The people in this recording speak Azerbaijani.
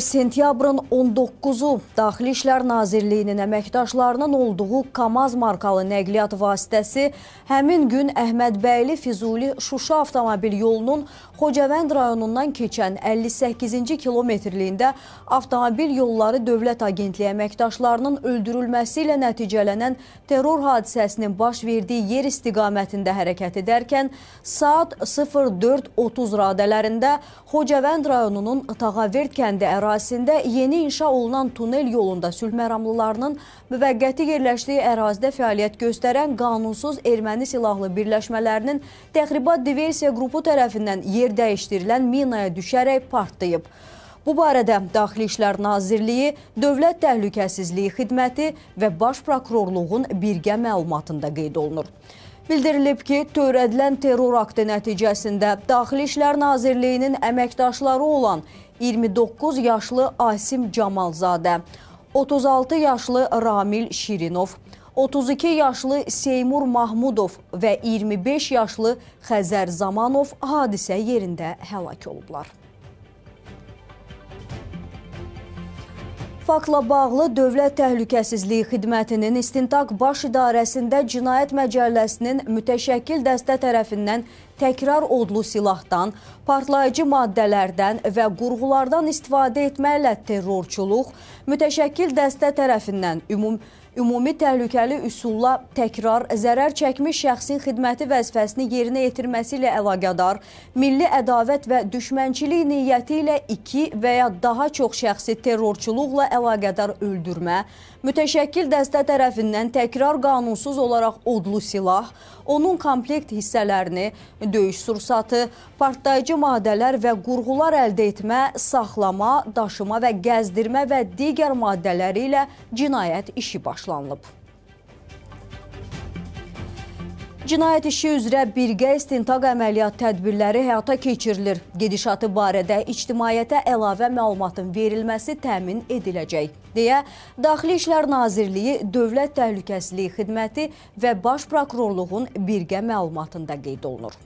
Sentyabrın 19-u Daxili İşlər Nazirliyinin əməkdaşlarının olduğu Kamaz markalı nəqliyyat vasitəsi həmin gün Əhmədbəyli Füzuli Şuşa avtomobil yolunun Xocavənd rayonundan keçən 58-ci kilometrliyində Avtomobil Yolları Dövlət Agentliyi əməkdaşlarının öldürülməsi ilə nəticələnən terror hadisəsinin baş verdiyi yer istiqamətində hərəkət edərkən saat 04.30 radələrində Xocavənd rayonunun Tağavert kəndi ərazisində ərazisində yeni inşa olunan tunel yolunda sülh məramlılarının müvəqqəti yerləşdiyi ərazidə fəaliyyət göstərən qanunsuz erməni silahlı birləşmələrinin təxribat diversiya qrupu tərəfindən yer dəyişdirilən minaya düşərək partlayıb. Bu barədə Daxili İşlər Nazirliyi, Dövlət Təhlükəsizliyi Xidməti və Baş Prokurorluğun birgə məlumatında qeyd olunur. Bildirilib ki, törədilən terror aktı nəticəsində Daxili İşlər Nazirliyinin əməkdaşları olan 29 yaşlı Asim Camalzadə, 36 yaşlı Ramil Şirinov, 32 yaşlı Seymur Mahmudov və 25 yaşlı Xəzər Zamanov hadisə yerində həlak olublar. Faktla bağlı Dövlət Təhlükəsizliyi Xidmətinin İstintaq Baş İdarəsində Cinayət Məcəlləsinin mütəşəkkil dəstə tərəfindən təkrar odlu silahdan, partlayıcı maddələrdən və qurğulardan istifadə etməklə terrorçuluq, mütəşəkkil dəstə tərəfindən ümumi ümumi təhlükəli üsulla təkrar zərər çəkmiş şəxsin xidməti vəzifəsini yerinə yetirməsi ilə əlaqədar milli ədavət və düşmənçilik niyyəti ilə 2 və ya daha çox şəxsi terrorçuluqla əlaqədar öldürmə, mütəşəkkil dəstə tərəfindən təkrar qanunsuz olaraq odlu silah, onun komplekt hissələrini, döyüş sursatı, partlayıcı maddələr və qurğular əldə etmə, saxlama, daşıma və gəzdirmə və digər maddələri ilə cinayət işi başlayır başlanılıb. Cinayət işi üzrə birgə istintaq əməliyyat tədbirləri həyata keçirilir. Gedişatı barədə ictimaiyyətə əlavə məlumatın verilməsi təmin ediləcək, deyə Daxili İşlər Nazirliyi Dövlət Təhlükəsizliyi Xidməti və Baş Prokurorluğun birgə məlumatında qeyd olunur.